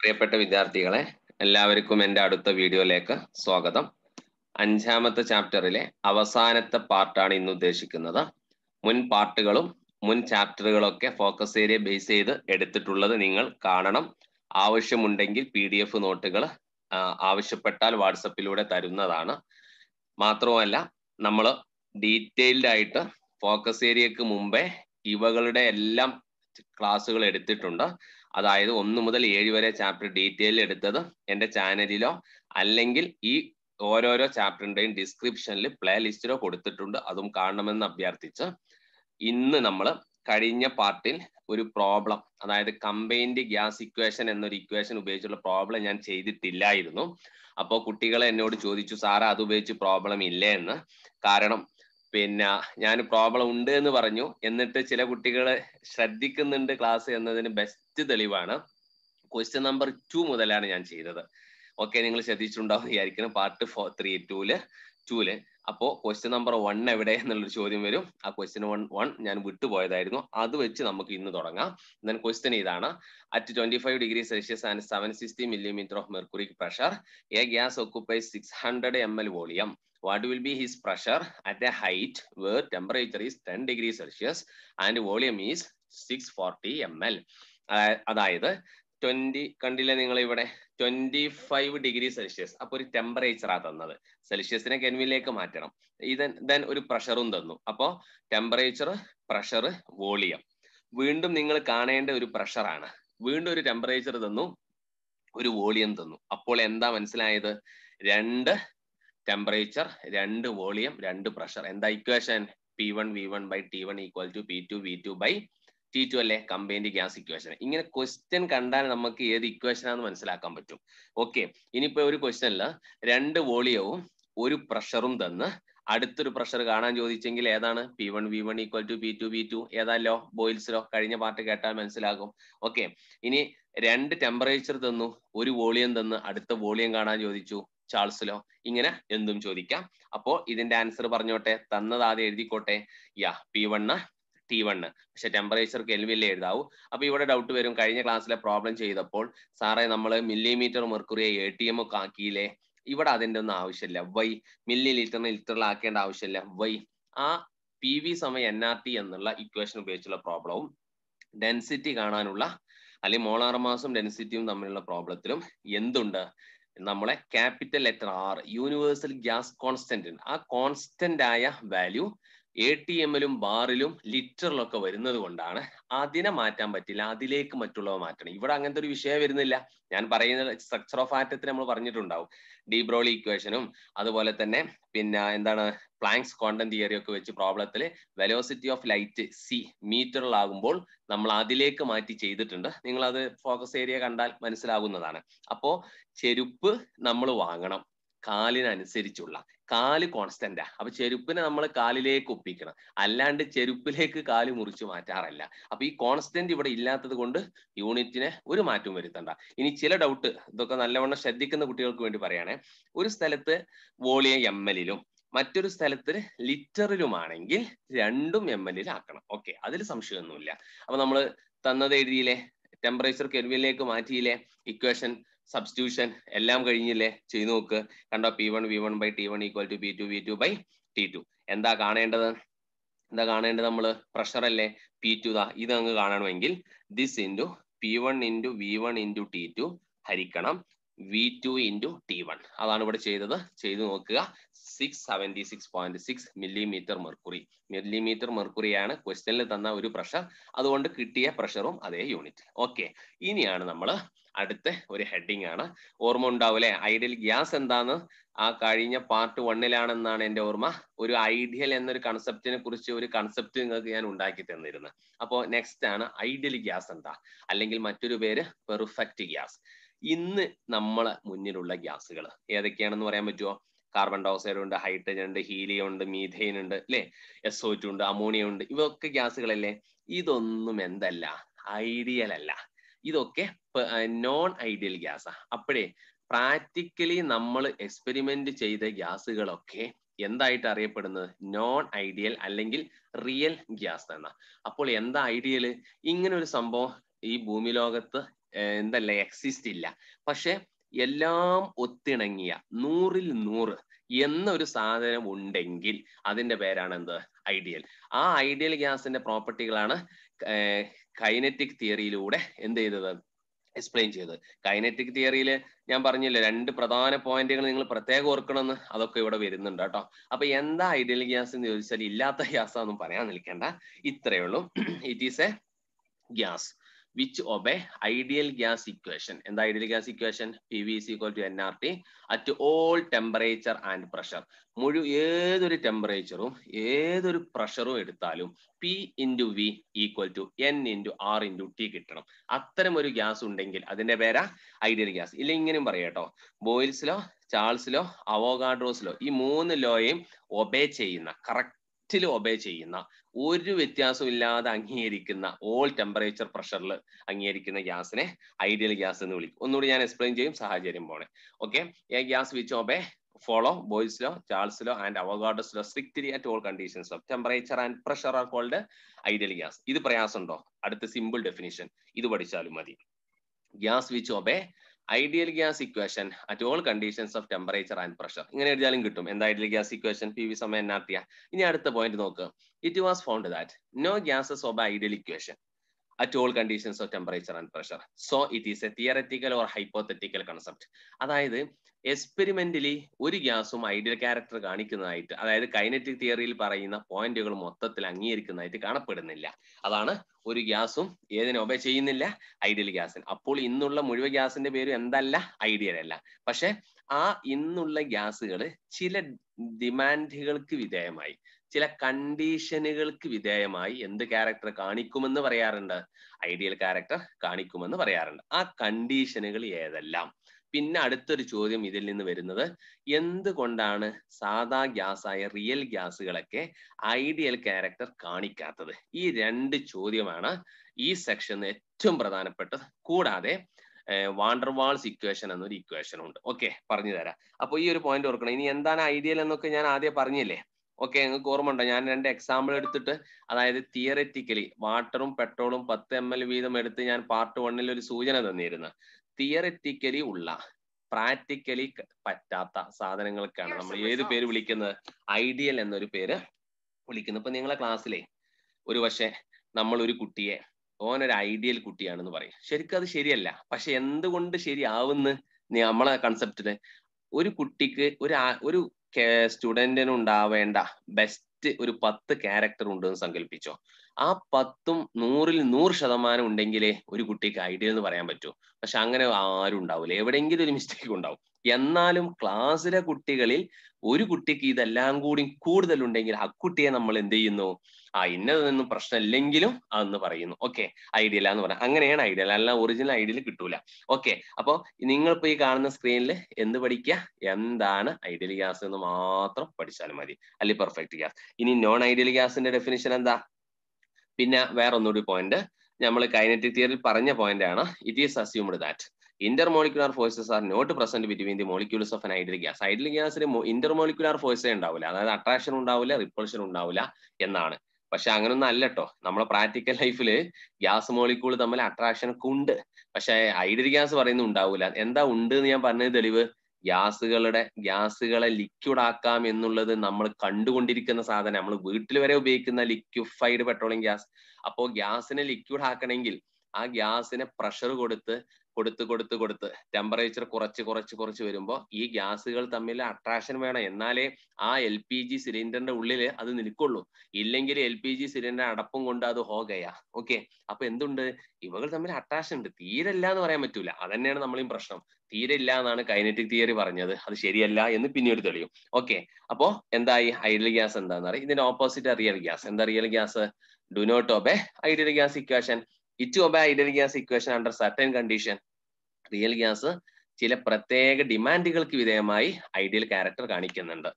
പ്രിയപ്പെട്ട വിദ്യാർത്ഥികളെ എല്ലാവർക്കും എൻ്റെ അടുത്ത വീഡിയോയിലേക്ക് സ്വാഗതം അഞ്ചാമത്തെ ചാപ്റ്ററിലെ അവസാനത്തെ പാർട്ടാണ് ഇന്ന് ഉദ്ദേശിക്കുന്നത് മുൻ പാർട്ടുകളും മുൻ ചാപ്റ്ററുകളൊക്കെ ഫോക്കസ് ഏരിയ ബേസ് ചെയ്ത് എടുത്തിട്ടുള്ളത് നിങ്ങൾ കാണണം ആവശ്യമുണ്ടെങ്കിൽ പി ഡി എഫ് നോട്ടുകൾ ആവശ്യപ്പെട്ടാൽ വാട്സപ്പിലൂടെ തരുന്നതാണ് മാത്രവുമല്ല നമ്മൾ ഡീറ്റെയിൽഡ് ആയിട്ട് ഫോക്കസ് ഏരിയക്ക് മുമ്പേ ഇവകളുടെ എല്ലാം ക്ലാസ്സുകൾ എടുത്തിട്ടുണ്ട് അതായത് ഒന്ന് മുതൽ ഏഴ് വരെ ചാപ്റ്റർ ഡീറ്റെയിൽ എടുത്തത് എൻ്റെ ചാനലിലോ അല്ലെങ്കിൽ ഈ ഓരോരോ ചാപ്റ്ററിൻ്റെയും ഡിസ്ക്രിപ്ഷനിൽ പ്ലേ ലിസ്റ്റിലോ കൊടുത്തിട്ടുണ്ട് അതും കാണണമെന്ന് അഭ്യർത്ഥിച്ച് ഇന്ന് നമ്മൾ കഴിഞ്ഞ പാർട്ടിൽ ഒരു പ്രോബ്ലം അതായത് കമ്പൈൻഡ് ഗ്യാസ് ഇക്വേഷൻ എന്നൊരു ഇക്വേഷൻ ഉപയോഗിച്ചുള്ള പ്രോബ്ലം ഞാൻ ചെയ്തിട്ടില്ലായിരുന്നു അപ്പോൾ കുട്ടികൾ എന്നോട് ചോദിച്ചു സാറേ അത് ഉപയോഗിച്ച് പ്രോബ്ലം ഇല്ല എന്ന് കാരണം പിന്നെ ഞാൻ പ്രോബ്ലം ഉണ്ട് എന്ന് പറഞ്ഞു എന്നിട്ട് ചില കുട്ടികൾ ശ്രദ്ധിക്കുന്നുണ്ട് ക്ലാസ് എന്നതിന് ബെസ്റ്റ് തെളിവാണ് ക്വസ്റ്റ്യൻ നമ്പർ ടു മുതലാണ് ഞാൻ ചെയ്തത് ഓക്കെ നിങ്ങൾ ശ്രദ്ധിച്ചിട്ടുണ്ടാവും വിചാരിക്കുന്നു പാർട്ട് ഫോർ ത്രീ ടൂല് ടൂല് അപ്പോ ക്വസ്റ്റ്യൻ നമ്പർ വൺ എവിടെ എന്നുള്ളൊരു ചോദ്യം വരും ആ ക്വസ്റ്റ്യൻ വൺ വൺ ഞാൻ വിട്ടുപോയതായിരുന്നു അത് വെച്ച് നമുക്ക് ഇന്ന് തുടങ്ങാം ദെൻ ക്വസ്റ്റ്യൻ ഇതാണ് at twenty five degree Celsius and seven sixty millimetre of mercury pressure a gas occupies six hundred M L volume what will be his pressure at a height where temperature is ten degree Celsius and volume is six forty M L അതായത് twenty കണ്ടില്ലേ നിങ്ങൾ ഇവിടെ twenty five degree Celsius അപ്പൊ ഒരു ടെമ്പറേച്ചറാ തന്നത് സെൽഷ്യസിനെ കെൻവിലേക്ക് മാറ്റണം ഇത് then ഒരു പ്രഷറും തന്നു അപ്പോൾ ടെമ്പറേച്ചർ പ്രഷർ വോളിയം വീണ്ടും നിങ്ങൾ കാണേണ്ട ഒരു പ്രഷറാണ് വീണ്ടും ഒരു ടെമ്പറേച്ചർ തന്നു ഒരു വോളിയം തന്നു അപ്പോൾ എന്താ മനസ്സിലായത് രണ്ട് ടെമ്പറേച്ചർ രണ്ട് വോളിയം രണ്ട് പ്രഷർ എന്താ equation P one V one by T one equal to P two V two by T two അല്ലേ കമ്പൈൻഡ് ഗ്യാസ് ഇക്വേഷൻ ഇങ്ങനെ ക്വസ്റ്റ്യൻ കണ്ടാൽ നമുക്ക് ഏത് ആണെന്ന് മനസ്സിലാക്കാൻ പറ്റും ഓക്കെ ഇനിയിപ്പോ ഒരു ക്വസ്റ്റ്യൻ അല്ല രണ്ട് വോളിയവും ഒരു പ്രഷറും തന്ന് അടുത്തൊരു പ്രഷർ കാണാൻ ചോദിച്ചെങ്കിൽ ഏതാണ് P one V one equal to P two B two ഏതാലോ ബോയിൽസിലോ കഴിഞ്ഞ പാർട്ട് കേട്ടാൽ മനസ്സിലാകും ഓക്കെ ഇനി രണ്ട് ടെമ്പറേച്ചർ തന്നു ഒരു വോളിയം തന്ന് അടുത്ത വോളിയം കാണാൻ ചോദിച്ചു ചാൾസിലോ ഇങ്ങനെ എന്തും ചോദിക്കാം അപ്പോ ഇതിന്റെ ആൻസർ പറഞ്ഞോട്ടെ തന്നത് ആദ്യം എഴുതിക്കോട്ടെ യാ പി വണ് ടി വൺ പക്ഷെ ടെമ്പറേച്ചർ കെൽവില്ലേ എഴുതാവൂ അപ്പൊ ഇവിടെ ഡൗട്ട് വരും കഴിഞ്ഞ ക്ലാസ്സിലെ പ്രോബ്ലം ചെയ്തപ്പോൾ സാറേ നമ്മൾ മില്ലിമീറ്റർ മെർക്കുറിയെ എ ടി എം ഒക്കെ ആക്കിയില്ലേ ഇവിടെ അതിന്റെ ഒന്നും ആവശ്യമില്ല വൈ മില്ലി ലിറ്ററിന് ലിറ്ററിലാക്കേണ്ട ആവശ്യമില്ല വൈ ആ പി വി സമയ എൻ ആർ ടി എന്നുള്ള ഇക്വേഷൻ ഉപയോഗിച്ചുള്ള പ്രോബ്ലവും ഡെൻസിറ്റി കാണാനുള്ള അല്ലെങ്കിൽ മോളാർ മാസും ഡെൻസിറ്റിയും തമ്മിലുള്ള പ്രോബ്ലത്തിലും എന്തുണ്ട് നമ്മളെ capital letter R universal gas constant ആ കോൺസ്റ്റന്റ് ആയ വാല്യൂ എ ടി എമ്മിലും ബാറിലും ലിറ്ററിലൊക്കെ വരുന്നത് കൊണ്ടാണ് അതിനെ മാറ്റാൻ പറ്റില്ല അതിലേക്ക് മറ്റുള്ളവ മാറ്റണം ഇവിടെ അങ്ങനത്തെ ഒരു വിഷയം വരുന്നില്ല ഞാൻ പറയുന്ന സ്ട്രക്ചർ ഓഫ് ആറ്റത്തിന് നമ്മൾ പറഞ്ഞിട്ടുണ്ടാവും ഡീബ്രോളി ഇക്വേഷനും അതുപോലെ തന്നെ പിന്നെ എന്താണ് പ്ലാങ്ക്സ് ക്വാണ്ടം തിയറി ഒക്കെ വെച്ച് പ്രോബ്ലത്തിൽ വെലോസിറ്റി ഓഫ് ലൈറ്റ് സി മീറ്ററിലാകുമ്പോൾ നമ്മൾ അതിലേക്ക് മാറ്റി ചെയ്തിട്ടുണ്ട് നിങ്ങൾ അത് ഫോക്കസ് ഏരിയ കണ്ടാൽ മനസ്സിലാകുന്നതാണ് അപ്പോ ചെരുപ്പ് നമ്മൾ വാങ്ങണം കാലിനനുസരിച്ചുള്ള കാല് കോൺസ്റ്റന്റാ അപ്പൊ ചെരുപ്പിനെ നമ്മൾ കാലിലേക്ക് ഒപ്പിക്കണം അല്ലാണ്ട് ചെരുപ്പിലേക്ക് കാല് മുറിച്ചു മാറ്റാറല്ല അപ്പൊ ഈ കോൺസ്റ്റന്റ് ഇവിടെ ഇല്ലാത്തത് കൊണ്ട് യൂണിറ്റിനെ ഒരു മാറ്റവും വരുത്തണ്ട ഇനി ചില ഡൗട്ട് ഇതൊക്കെ നല്ലവണ്ണം ശ്രദ്ധിക്കുന്ന കുട്ടികൾക്ക് വേണ്ടി പറയുകയാണെ ഒരു സ്ഥലത്ത് വോളിയം എം എല്ലിലും മറ്റൊരു സ്ഥലത്ത് ലിറ്ററിലുമാണെങ്കിൽ രണ്ടും എം എൽ ആക്കണം ഓക്കെ അതിൽ സംശയമൊന്നുമില്ല അപ്പൊ നമ്മൾ തന്നത് എഴുതിയില്ലേ ടെമ്പറേച്ചർ കെൽവിനിലേക്ക് മാറ്റിയില്ലേ ഇക്വേഷൻ സബ്സ്റ്റിറ്റ്യൂഷൻ എല്ലാം കഴിഞ്ഞില്ലേ ചെയ്തു നോക്ക് കണ്ടോ P one V one by T one equal to B two B two by T two എന്താ കാണേണ്ടത് എന്താ കാണേണ്ടത് നമ്മൾ പ്രഷർ അല്ലേ പി ടു ദാ ഇത് അങ്ങ് കാണണമെങ്കിൽ this into P one into V one into T two ഹരിക്കണം V two into T one അതാണ് ഇവിടെ ചെയ്തത് ചെയ്തു നോക്കുക six seventy six point six millimetre mercury millimetre മെർക്കുറിയാണ് ക്വസ്റ്റ്യനിൽ തന്ന ഒരു പ്രഷർ അതുകൊണ്ട് കിട്ടിയ പ്രഷറും അതേ യൂണിറ്റ് ഓക്കെ ഇനിയാണ് നമ്മൾ അടുത്ത ഒരു ഹെഡിങ് ആണ് ഓർമ്മ ഉണ്ടാവും ഐഡിയൽ ഗ്യാസ് എന്താന്ന് ആ കഴിഞ്ഞ പാർട്ട് വണ്ണിലാണെന്നാണ് എൻ്റെ ഓർമ്മ ഒരു ഐഡിയൽ എന്നൊരു കൺസെപ്റ്റിനെ കുറിച്ച് ഒരു കൺസെപ്റ്റ് നിങ്ങൾക്ക് ഞാൻ ഉണ്ടാക്കി തന്നിരുന്നു അപ്പോ നെക്സ്റ്റ് ആണ് ഐഡിയൽ ഗ്യാസ് എന്താ അല്ലെങ്കിൽ മറ്റൊരു പേര് പെർഫെക്റ്റ് ഗ്യാസ് ഇന്ന് നമ്മൾ മുന്നിലുള്ള ഗ്യാസുകൾ ഏതൊക്കെയാണെന്ന് പറയാൻ പറ്റുമോ കാർബൺ ഡയോക്സൈഡ് ഉണ്ട് ഹൈഡ്രജൻ ഉണ്ട് ഹീലിയം ഉണ്ട് മീഥൈൻ ഉണ്ട് അല്ലേ എസ് ഒ ടു ഉണ്ട് അമോണിയ ഉണ്ട് ഇവയൊക്കെ ഗ്യാസുകളല്ലേ ഇതൊന്നും എന്തല്ല ഐഡിയൽ അല്ല ഇതൊക്കെ നോൺ ഐഡിയൽ ആണ് അപ്പോഴേ പ്രാക്ടിക്കലി നമ്മൾ എക്സ്പെരിമെന്റ് ചെയ്ത ഗ്യാസുകളൊക്കെ എന്തായിട്ട് അറിയപ്പെടുന്നത് നോൺ ഐഡിയൽ അല്ലെങ്കിൽ റിയൽ ഗ്യാസ് എന്ന അപ്പോൾ എന്താ ഐഡിയൽ ഇങ്ങനെ ഒരു സംഭവം ഈ ഭൂമി ലോകത്ത് എന്തല്ല എക്സിസ്റ്റ് ഇല്ല പക്ഷെ എല്ലാം ഒത്തിണങ്ങിയ നൂറിൽ നൂറ് എന്നൊരു സാധനം ഉണ്ടെങ്കിൽ അതിന്റെ പേരാണ് എന്ത് ഐഡിയൽ ആ ഐഡിയൽ ഗ്യാസിന്റെ പ്രോപ്പർട്ടികളാണ് കൈനറ്റിക് തിയറിയിലൂടെ എന്ത് ചെയ്തത് എക്സ്പ്ലെയിൻ ചെയ്തത് കൈനറ്റിക് തിയറിയിൽ ഞാൻ പറഞ്ഞില്ലേ രണ്ട് പ്രധാന പോയിന്റുകൾ നിങ്ങൾ പ്രത്യേകം ഓർക്കണമെന്ന് അതൊക്കെ ഇവിടെ വരുന്നുണ്ട് കേട്ടോ അപ്പൊ എന്താ ഐഡിയൽ ഗ്യാസ് എന്ന് ചോദിച്ചാൽ ഇല്ലാത്ത ഗ്യാസ് ഒന്നും പറയാൻ നിൽക്കേണ്ട ഇത്രയേ ഉള്ളൂ it is a gas which obey ideal gas equation. In the ideal gas equation, PV is equal to nRT at all temperature and pressure. മുഴു ഏതൊരു ടെമ്പറേച്ചറും ഏതൊരു പ്രഷറും എടുത്താലും P into V equal to N into R into T കിട്ടണം അത്തരം ഒരു gas ഉണ്ടെങ്കിൽ അതിന്റെ പേരാ ഐഡിയൽ ഗ്യാസ് ഇല്ല ഇങ്ങനെയും പറയാട്ടോ ബോയിൽസിലോ ചാൾസിലോ അവോഗാഡ്രോസിലോ ഈ മൂന്ന് ലോയെയും ഒബേ ചെയ്യുന്ന കറക്റ്റ് സ്ട്രിക്റ്റ്ലി ഒബേ ചെയ്യുന്ന ഒരു വ്യത്യാസവും ഇല്ലാതെ അംഗീകരിക്കുന്ന ഓൾ ടെമ്പറേച്ചർ പ്രഷറിൽ അംഗീകരിക്കുന്ന ഗ്യാസിനെ ഐഡിയൽ ഗ്യാസ് എന്ന് വിളിക്കും ഒന്നുകൂടി ഞാൻ എക്സ്പ്ലെയിൻ ചെയ്യും സാഹചര്യം പോണെ okay a gas which obey follow Boyle's law Charles law and Avogadro's law strictly at all conditions of temperature and pressure are called ideal gas ഇത് പ്രയാസമുണ്ടോ അടുത്ത സിമ്പിൾ ഡെഫിനിഷൻ ഇത് പഠിച്ചാലും മതി gas which obey ideal gas equation at all conditions of temperature and pressure ഇങ്ങനെ എഴുതിയാലും കിട്ടും എന്താ ideal gas equation P V സമയം എന്നാർത്തിയ ഇനി അടുത്ത പോയിന്റ് നോക്കുക it was found that no gases of ideal equation at all conditions of temperature and pressure so it is a theoretical or hypothetical concept അതായത് എക്സ്പെരിമെന്റലി ഒരു ഗ്യാസും ideal character കാണിക്കുന്നതായിട്ട് അതായത് kinetic തിയറിയിൽ പറയുന്ന പോയിന്റുകൾ മൊത്തത്തിൽ അംഗീകരിക്കുന്നതായിട്ട് കാണപ്പെടുന്നില്ല അതാണ് ഒരു ഗ്യാസും ഏതിനെ ഒബേ ചെയ്യുന്നില്ല ഐഡിയൽ ഗ്യാസിന് അപ്പോൾ ഇന്നുള്ള മുഴുവൻ ഗ്യാസിന്റെ പേര് എന്തല്ല ഐഡിയൽ അല്ല പക്ഷെ ആ ഇന്നുള്ള ഗ്യാസുകൾ ചില ഡിമാൻഡുകൾക്ക് വിധേയമായി ചില കണ്ടീഷനുകൾക്ക് വിധേയമായി എന്ത് ക്യാരക്ടർ കാണിക്കുമെന്ന് പറയാറുണ്ട് ഐഡിയൽ ക്യാരക്ടർ കാണിക്കുമെന്ന് പറയാറുണ്ട് ആ കണ്ടീഷനുകൾ ഏതെല്ലാം പിന്നെ അടുത്തൊരു ചോദ്യം ഇതിൽ നിന്ന് വരുന്നത് എന്തുകൊണ്ടാണ് സാധാ ഗ്യാസായ റിയൽ ഗ്യാസുകളൊക്കെ ഐഡിയൽ ക്യാരക്ടർ കാണിക്കാത്തത് ഈ രണ്ട് ചോദ്യമാണ് ഈ സെക്ഷന് ഏറ്റവും പ്രധാനപ്പെട്ടത് കൂടാതെ വാണ്ടർവാൾസ് ഇക്വേഷൻ എന്നൊരു ഇക്വേഷൻ ഉണ്ട് ഓക്കെ പറഞ്ഞു തരാം അപ്പൊ ഈ ഒരു പോയിന്റ് ഓർക്കണം ഇനി എന്താണ് ഐഡിയൽ എന്നൊക്കെ ഞാൻ ആദ്യം പറഞ്ഞില്ലേ ഓക്കെ നിങ്ങൾക്ക് ഓർമ്മ ഉണ്ടോ ഞാൻ രണ്ട് എക്സാമ്പിൾ എടുത്തിട്ട് അതായത് തിയററ്റിക്കലി വാട്ടറും പെട്രോളും പത്ത് എം എൽ വീതം എടുത്ത് ഞാൻ പാർട്ട് വണ്ണിൽ ഒരു സൂചന തന്നിരുന്നു തിയററ്റിക്കലി ഉള്ള പ്രാക്ടിക്കലി പറ്റാത്ത സാധനങ്ങൾക്കാണ് നമ്മൾ ഏത് പേര് വിളിക്കുന്നത് ഐഡിയൽ എന്നൊരു പേര് വിളിക്കുന്നത് ഇപ്പൊ നിങ്ങളെ ക്ലാസ്സിലെ ഒരു പക്ഷെ നമ്മൾ ഒരു കുട്ടിയെ ഓനൊരു ഐഡിയൽ കുട്ടിയാണെന്ന് പറയും ശരിക്കും അത് ശരിയല്ല പക്ഷെ എന്തുകൊണ്ട് ശരിയാവുന്ന നമ്മളെ കൺസെപ്റ്റില് ഒരു കുട്ടിക്ക് ഒരു ഒരു സ്റ്റുഡൻറ്റിന് ഉണ്ടാവേണ്ട ബെസ്റ്റ് ഒരു പത്ത് ക്യാരക്ടർ ഉണ്ട് എന്ന് സങ്കല്പിച്ചോ ആ പത്തും നൂറിൽ നൂറ് ശതമാനം ഉണ്ടെങ്കിലേ ഒരു കുട്ടിക്ക് ഐഡിയൽ എന്ന് പറയാൻ പറ്റൂ പക്ഷെ അങ്ങനെ ആരും ഉണ്ടാവില്ല എവിടെയെങ്കിലും ഒരു മിസ്റ്റേക്ക് ഉണ്ടാവും എന്നാലും ക്ലാസ്സിലെ കുട്ടികളിൽ ഒരു കുട്ടിക്ക് ഇതെല്ലാം കൂടി ഉണ്ടെങ്കിൽ ആ കുട്ടിയെ നമ്മൾ എന്ത് ചെയ്യുന്നു ആ ഇന്നതൊന്നും പ്രശ്നമില്ലെങ്കിലും അതെന്ന് പറയുന്നു ഓക്കെ ഐഡിയൽ എന്ന് പറയാം അങ്ങനെയാണ് ഐഡിയൽ അല്ല ഒറിജിനൽ ഐഡിയൽ കിട്ടൂല ഓക്കെ അപ്പോൾ നിങ്ങളിപ്പോൾ ഈ കാണുന്ന സ്ക്രീനിൽ എന്ത് പഠിക്കുക എന്താണ് ഐഡിയൽ ഗ്യാസ് എന്ന് മാത്രം പഠിച്ചാലും മതി അല്ലെ പെർഫെക്റ്റ് ഗ്യാസ് ഇനി നോൺ ഐഡിയൽ ഗ്യാസിന്റെ ഡെഫിനിഷൻ എന്താ പിന്നെ വേറെ ഒന്നുകൂടി പോയിന്റ് നമ്മൾ കൈനറ്റിക് തിയറിയിൽ പറഞ്ഞ പോയിന്റ് ആണ് it is assumed that intermolecular forces are not present between the molecules of an ideal gas ideal ഗ്യാസിന് ഇന്റർമോളിക്കുലാർ ഫോഴ്സേ ഉണ്ടാവില്ല അതായത് അട്രാക്ഷൻ ഉണ്ടാവില്ല റിപ്പൾഷൻ ഉണ്ടാവില്ല എന്നാണ് പക്ഷെ അങ്ങനൊന്നും അല്ല കേട്ടോ നമ്മളെ പ്രാക്ടിക്കൽ ലൈഫിൽ ഗ്യാസ് മോളിക്കൂൾ തമ്മിൽ ഒക്കെ ഉണ്ട് പക്ഷെ ഹൈഡ്രി ഗ്യാസ് പറയുന്നത് ഉണ്ടാവില്ല എന്താ ഉണ്ട് എന്ന് ഞാൻ പറഞ്ഞത് തെളിവ് ഗ്യാസുകളുടെ ഗ്യാസുകളെ ലിക്വിഡ് ആക്കാം എന്നുള്ളത് നമ്മൾ കണ്ടുകൊണ്ടിരിക്കുന്ന സാധനം നമ്മൾ വീട്ടിൽ വരെ ഉപയോഗിക്കുന്ന ലിക്വിഫൈഡ് പെട്രോളിയം ഗ്യാസ് അപ്പോൾ ഗ്യാസിനെ ലിക്വിഡ് ആക്കണമെങ്കിൽ ആ ഗ്യാസിനെ പ്രഷർ കൊടുത്ത് കൊടുത്ത് കൊടുത്ത് കൊടുത്ത് ടെമ്പറേച്ചർ കുറച്ച് കുറച്ച് കുറച്ച് വരുമ്പോൾ ഈ ഗ്യാസുകൾ തമ്മിൽ അട്രാക്ഷൻ വേണം എന്നാലേ ആ എൽ പി ജി സിലിണ്ടറിന്റെ ഉള്ളിൽ അത് നിൽക്കുള്ളൂ ഇല്ലെങ്കിൽ എൽ പി ജി സിലിണ്ടർ അടപ്പും കൊണ്ട് അത് ഹോഗയാ ഓക്കെ അപ്പൊ എന്തുണ്ട് ഇവകൾ തമ്മിൽ അട്രാക്ഷൻ ഉണ്ട് തീരല്ല എന്ന് പറയാൻ പറ്റൂല അതന്നെയാണ് നമ്മളെയും പ്രശ്നം തീരില്ല എന്നാണ് കൈനറ്റിക് തിയറി പറഞ്ഞത് അത് ശരിയല്ല എന്ന് പിന്നീട് തെളിയും ഓക്കെ അപ്പോ എന്തായി ഐഡിയൽ ഗ്യാസ് എന്താന്ന് അറിയാം ഇതിന്റെ ഓപ്പോസിറ്റ് റിയൽ ഗ്യാസ് എന്താ real gas do not obey ideal gas equation it obey ideal gas equation under certain condition real gas ചില പ്രത്യേക ഡിമാൻഡുകൾക്ക് വിധേയമായി ഐഡിയൽ ക്യാരക്ടർ കാണിക്കുന്നുണ്ട്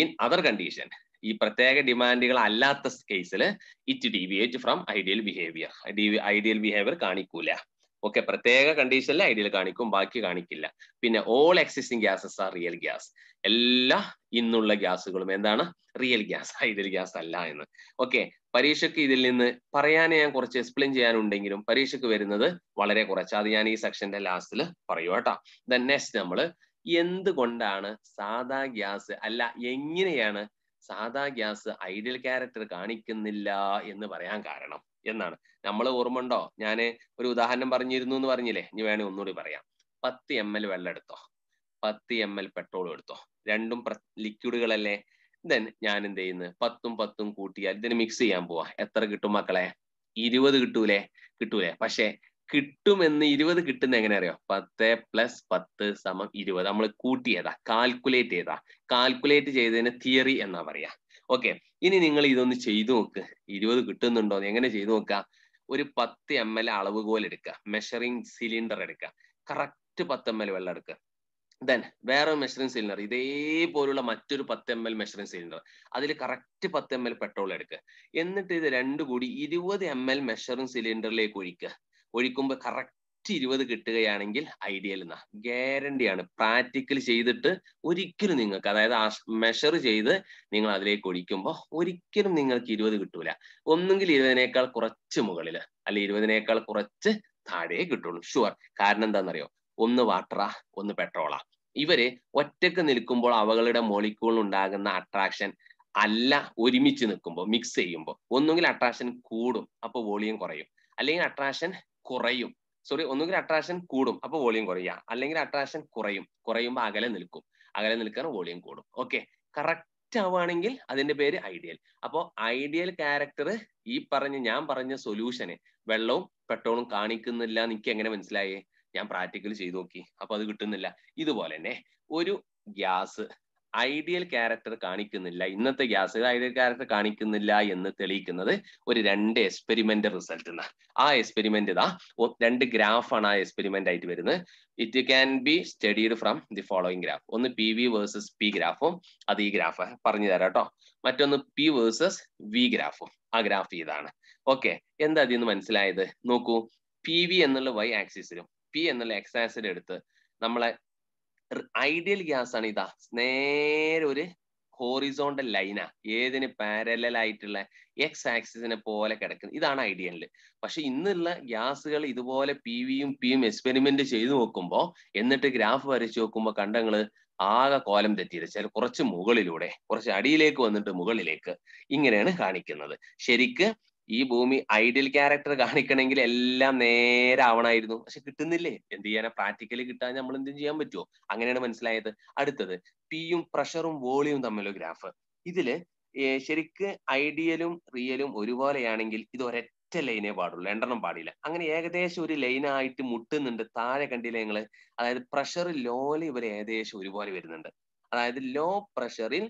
ഇൻ അതർ കണ്ടീഷൻ ഈ പ്രത്യേക ഡിമാൻഡുകൾ അല്ലാത്ത കേസിൽ it deviate from ideal behaviour ideal behaviour കാണിക്കൂല ഓക്കെ പ്രത്യേക കണ്ടീഷനിൽ ഐഡിയൽ കാണിക്കും ബാക്കി കാണിക്കില്ല പിന്നെ all existing gases are real gas എല്ലാ ഇന്നുള്ള ഗ്യാസുകളും എന്താണ് റിയൽ ഗ്യാസ് ഐഡിയൽ ഗ്യാസ് അല്ല എന്ന് ഓക്കെ പരീക്ഷയ്ക്ക് ഇതിൽ നിന്ന് പറയാൻ ഞാൻ കുറച്ച് എക്സ്പ്ലെയിൻ ചെയ്യാനുണ്ടെങ്കിലും പരീക്ഷയ്ക്ക് വരുന്നത് വളരെ കുറച്ച് അത് ഞാൻ ഈ സെക്ഷന്റെ ലാസ്റ്റിൽ പറയൂ കേട്ടോ ദെൻ നെക്സ്റ്റ് നമ്മൾ എന്തുകൊണ്ടാണ് സാധാ ഗ്യാസ് അല്ല എങ്ങനെയാണ് സാധാ ഗ്യാസ് ഐഡിയൽ ക്യാരക്ടർ കാണിക്കുന്നില്ല എന്ന് പറയാൻ കാരണം എന്നാണ് നമ്മൾ ഓർമ്മ ഉണ്ടോ ഞാൻ ഒരു ഉദാഹരണം പറഞ്ഞിരുന്നു എന്ന് പറഞ്ഞില്ലേ ഇനി വേണേ ഒന്നുകൂടി പറയാം പത്ത് എം എൽ വെള്ളം എടുത്തോ പത്ത് എം എൽ പെട്രോൾ എടുത്തോ രണ്ടും ലിക്വിഡുകളല്ലേ ദെൻ ഞാൻ എന്ത് ചെയ്യുന്നു പത്തും പത്തും കൂട്ടിയാൽ ഇതിന് മിക്സ് ചെയ്യാൻ പോവാ എത്ര കിട്ടും മക്കളെ ഇരുപത് കിട്ടൂലേ കിട്ടൂലേ പക്ഷെ കിട്ടുമെന്ന് ഇരുപത് കിട്ടുന്ന എങ്ങനെ അറിയോ പത്ത് പ്ലസ് പത്ത് സമം ഇരുപത് നമ്മൾ കൂട്ടിയതാ കാൽക്കുലേറ്റ് ചെയ്താ കാൽക്കുലേറ്റ് ചെയ്തതിന് തിയറി എന്നാ പറയാ ഓക്കെ ഇനി നിങ്ങൾ ഇതൊന്ന് ചെയ്തു നോക്ക് ഇരുപത് കിട്ടുന്നുണ്ടോ എങ്ങനെ ചെയ്തു നോക്കുക ഒരു പത്ത് എം എൽ അളവ് പോലെ എടുക്കുക മെഷറിംഗ് സിലിണ്ടർ എടുക്കുക കറക്റ്റ് പത്ത് എം എൽ വെള്ളം എടുക്കുക ദെൻ വേറെ മെഷറിംഗ് സിലിണ്ടർ ഇതേപോലുള്ള മറ്റൊരു പത്ത് എം എൽ മെഷറിംഗ് സിലിണ്ടർ അതിൽ കറക്റ്റ് പത്ത് എം എൽ പെട്രോൾ എടുക്കുക എന്നിട്ട് ഇത് രണ്ടു കൂടി ഇരുപത് എം എൽ മെഷറിംഗ് സിലിണ്ടറിലേക്ക് ഒഴിക്കുക ഒഴിക്കുമ്പോൾ കറക്റ്റ് ഇരുപത് കിട്ടുകയാണെങ്കിൽ ഐഡിയൽ എന്നാ ഗ്യാരണ്ടിയാണ് പ്രാക്ടിക്കൽ ചെയ്തിട്ട് ഒരിക്കലും നിങ്ങൾക്ക് അതായത് മെഷർ ചെയ്ത് നിങ്ങൾ അതിലേക്ക് ഒഴിക്കുമ്പോൾ ഒരിക്കലും നിങ്ങൾക്ക് ഇരുപത് കിട്ടൂല ഒന്നുകിൽ ഇരുപതിനേക്കാൾ കുറച്ച് മുകളിൽ അല്ലെ ഇരുപതിനേക്കാൾ കുറച്ച് താഴെ കിട്ടുള്ളൂ ഷുവർ കാരണം എന്താണെന്നറിയോ ഒന്ന് വാട്ടറാ ഒന്ന് പെട്രോളാ ഇവര് ഒറ്റക്ക് നിൽക്കുമ്പോൾ അവകളുടെ മോളിക്കൂളിൽ ഉണ്ടാകുന്ന അട്രാക്ഷൻ അല്ല ഒരുമിച്ച് നിൽക്കുമ്പോൾ മിക്സ് ചെയ്യുമ്പോൾ ഒന്നുകിൽ അട്രാക്ഷൻ കൂടും അപ്പോൾ വോളിയം കുറയും അല്ലെങ്കിൽ അട്രാക്ഷൻ കുറയും സോറി ഒന്നുകിൽ അട്രാക്ഷൻ കൂടും അപ്പോൾ വോളിയം കുറയുക അല്ലെങ്കിൽ അട്രാക്ഷൻ കുറയും കുറയുമ്പോൾ അകലെ നിൽക്കും അകലെ നിൽക്കാൻ വോളിയം കൂടും ഓക്കെ കറക്റ്റ് ആവുകയാണെങ്കിൽ അതിന്റെ പേര് ഐഡിയൽ അപ്പോൾ ഐഡിയൽ ക്യാരക്ടർ ഈ പറഞ്ഞ ഞാൻ പറഞ്ഞ സൊല്യൂഷന് വെള്ളവും പെട്രോളും കാണിക്കുന്നില്ല എനിക്ക് എങ്ങനെ മനസ്സിലായേ ഞാൻ പ്രാക്ടിക്കൽ ചെയ്തു നോക്കി അപ്പൊ അത് കിട്ടുന്നില്ല ഇതുപോലെ തന്നെ ഒരു ഗ്യാസ് ഐഡിയൽ ക്യാരക്ടർ കാണിക്കുന്നില്ല ഇന്നത്തെ ഗ്യാസ് ഐഡിയൽ ക്യാരക്ടർ കാണിക്കുന്നില്ല എന്ന് തെളിയിക്കുന്നത് ഒരു രണ്ട് എക്സ്പെരിമെന്റ് റിസൾട്ട് എന്ന ആ എക്സ്പെരിമെന്റ് ഇതാ രണ്ട് ഗ്രാഫാണ് ആ എക്സ്പെരിമെന്റ് ആയിട്ട് വരുന്നത് it can be studied from the following graph ഒന്ന് പി വി വേഴ്സസ് പി ഗ്രാഫും അത് ഈ ഗ്രാഫ് പറഞ്ഞു തരാം കേട്ടോ മറ്റൊന്ന് പി വേഴ്സസ് വി ഗ്രാഫും ആ ഗ്രാഫ് ഇതാണ് ഓക്കെ എന്താ അതിന്ന് മനസ്സിലായത് നോക്കൂ പി വി എന്നുള്ള വൈ ആക്സിസിലും പി എന്നുള്ള എക്സ് എടുത്ത് നമ്മളെ ഐഡിയൽ ഗ്യാസ് ആണ് ഇതാ നേരെ ഒരു ഹോറിസോണ്ടൽ ലൈനാ ഏതിന് പാരലൽ ആയിട്ടുള്ള എക്സ് ആക്സിസിനെ പോലെ കിടക്കുന്നത് ഇതാണ് ഐഡിയലിൽ പക്ഷെ ഇന്നുള്ള ഗ്യാസുകൾ ഇതുപോലെ പി വിയും പിയും എക്സ്പെരിമെന്റ് ചെയ്തു നോക്കുമ്പോൾ എന്നിട്ട് ഗ്രാഫ് വരച്ചു നോക്കുമ്പോൾ കണ്ടങ്ങൾ ആകെ കോലം തെറ്റിയത് ചില കുറച്ച് മുകളിലൂടെ കുറച്ച് അടിയിലേക്ക് വന്നിട്ട് മുകളിലേക്ക് ഇങ്ങനെയാണ് കാണിക്കുന്നത് ശരിക്ക് ഈ ഭൂമി ഐഡിയൽ ക്യാരക്ടർ കാണിക്കണമെങ്കിൽ എല്ലാം നേരെ ആവണമായിരുന്നു പക്ഷെ കിട്ടുന്നില്ലേ എന്ത് ചെയ്യാനാ പ്രാക്ടിക്കലി കിട്ടാൻ നമ്മൾ എന്തും ചെയ്യാൻ പറ്റുമോ അങ്ങനെയാണ് മനസ്സിലായത് അടുത്തത് പിയും പ്രഷറും വോളിയും തമ്മിലുള്ള ഗ്രാഫ് ഇതില് ശരിക്ക് ഐഡിയലും റിയലും ഒരുപോലെയാണെങ്കിൽ ഇത് ഒരൊറ്റ ലൈനേ പാടുള്ളൂ രണ്ടെണ്ണം പാടില്ല അങ്ങനെ ഏകദേശം ഒരു ലൈനായിട്ട് മുട്ടുന്നുണ്ട് താഴെ കണ്ടില്ല നിങ്ങള് അതായത് പ്രഷർ ലോലി ഇവർ ഏകദേശം ഒരുപോലെ വരുന്നുണ്ട് അതായത് ലോ പ്രഷറിൽ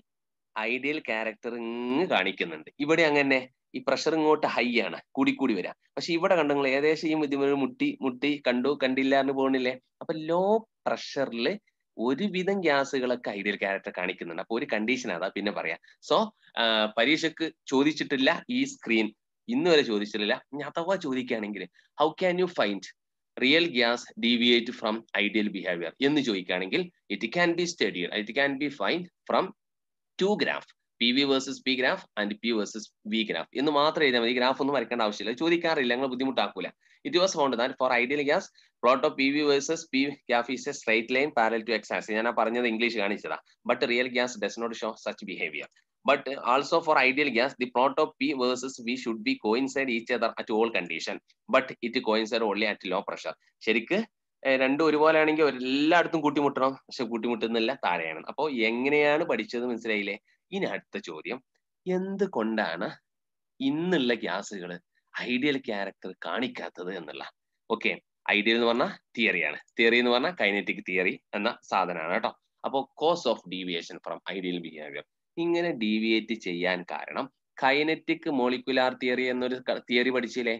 ഐഡിയൽ ക്യാരക്ടർ ഇങ്ങ് കാണിക്കുന്നുണ്ട് ഇവിടെ അങ്ങനെ ഈ പ്രഷർ ഇങ്ങോട്ട് ഹൈ ആണ് കൂടി കൂടി വരാം പക്ഷെ ഇവിടെ കണ്ടു നിങ്ങൾ ഏകദേശം ഈ ഇതിമൊരു മുട്ടി മുട്ടി കണ്ടു കണ്ടില്ല എന്ന് പോകണില്ലേ അപ്പൊ ലോ പ്രഷറിൽ ഒരുവിധം ഗ്യാസുകളൊക്കെ ഐഡിയൽ ക്യാരക്ടർ കാണിക്കുന്നുണ്ട് അപ്പൊ ഒരു കണ്ടീഷൻ അതാ പിന്നെ പറയാം സോ പരീക്ഷക്ക് ചോദിച്ചിട്ടില്ല ഈ സ്ക്രീൻ ഇന്ന് വരെ ചോദിച്ചിട്ടില്ല ഞാൻ അഥവാ ചോദിക്കുകയാണെങ്കിൽ how can you find real gas deviate from ideal behaviour എന്ന് ചോദിക്കുകയാണെങ്കിൽ it can be studied it can be find from two graph P V versus P graph and P versus V graph എന്ന് മാത്രം എഴുതിയാൽ മതി graph ഒന്നും വരയ്ക്കേണ്ട ആവശ്യമില്ല ചോദിക്കാറില്ല ഞങ്ങൾ ബുദ്ധിമുട്ടാക്കൂല it was found that for ideal gas plot of P V versus P graph is a straight line parallel to X axis ഞാൻ പറഞ്ഞത് ഇംഗ്ലീഷ് കാണിച്ചതാ but real gas does not show such behaviour but also for ideal gas the plot of p versus v should be coincide each other at all condition but it coincide only at low pressure ശരിക്ക് രണ്ടും ഒരുപോലെ ആണെങ്കിൽ എല്ലായിടത്തും കൂട്ടിമുട്ടണം പക്ഷെ കൂട്ടിമുട്ടുന്നില്ല താഴെയാണ് അപ്പോൾ എങ്ങനെയാണ് പഠിച്ചത് മനസ്സിലായില്ലേ ഇനി അടുത്ത ചോദ്യം എന്തുകൊണ്ടാണ് ഇന്നുള്ള ഗ്യാസുകൾ ഐഡിയൽ ക്യാരക്ടർ കാണിക്കാത്തത് എന്നുള്ള ഓക്കെ ഐഡിയൽ എന്ന് പറഞ്ഞാൽ തിയറിയാണ് തിയറി എന്ന് പറഞ്ഞാൽ കൈനറ്റിക് തിയറി എന്ന സാധനമാണ് കേട്ടോ അപ്പോൾ cause of deviation from ideal behaviour ഇങ്ങനെ ഡീവിയേറ്റ് ചെയ്യാൻ കാരണം കൈനറ്റിക് മോളിക്കുലാർ തിയറി എന്നൊരു തിയറി പഠിച്ചില്ലേ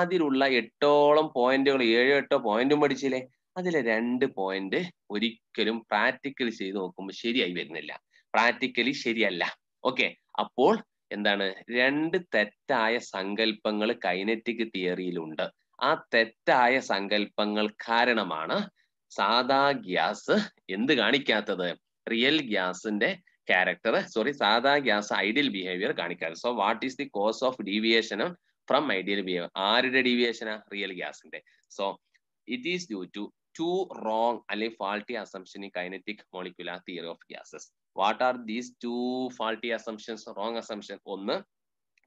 അതിലുള്ള എട്ടോളം പോയിന്റുകൾ ഏഴോ എട്ടോ പോയിന്റും പഠിച്ചില്ലേ അതിലെ രണ്ട് പോയിന്റ് ഒരിക്കലും പ്രാക്ടിക്കൽ ചെയ്ത് നോക്കുമ്പോൾ ശരിയായി വരുന്നില്ല പ്രാക്ടിക്കലി ശരിയല്ല ഓക്കെ അപ്പോൾ എന്താണ് രണ്ട് തെറ്റായ സങ്കല്പങ്ങൾ കൈനറ്റിക് തിയറിയിലുണ്ട് ആ തെറ്റായ സങ്കല്പങ്ങൾ കാരണമാണ് സാധാ ഗ്യാസ് എന്ത് കാണിക്കാത്തത് റിയൽ ഗ്യാസിന്റെ ക്യാരക്ടർ സോറി സാധാ ഗ്യാസ് ഐഡിയൽ ബിഹേവിയർ കാണിക്കാറ് so what is the cause of deviation from ideal behaviour ആരുടെ ഡീവിയേഷനാ റിയൽ ഗ്യാസിന്റെ so it is due to two wrong അല്ലെങ്കിൽ faulty assumption in kinetic molecular theory of gases what are these two faulty assumptions wrong assumption ഒന്ന്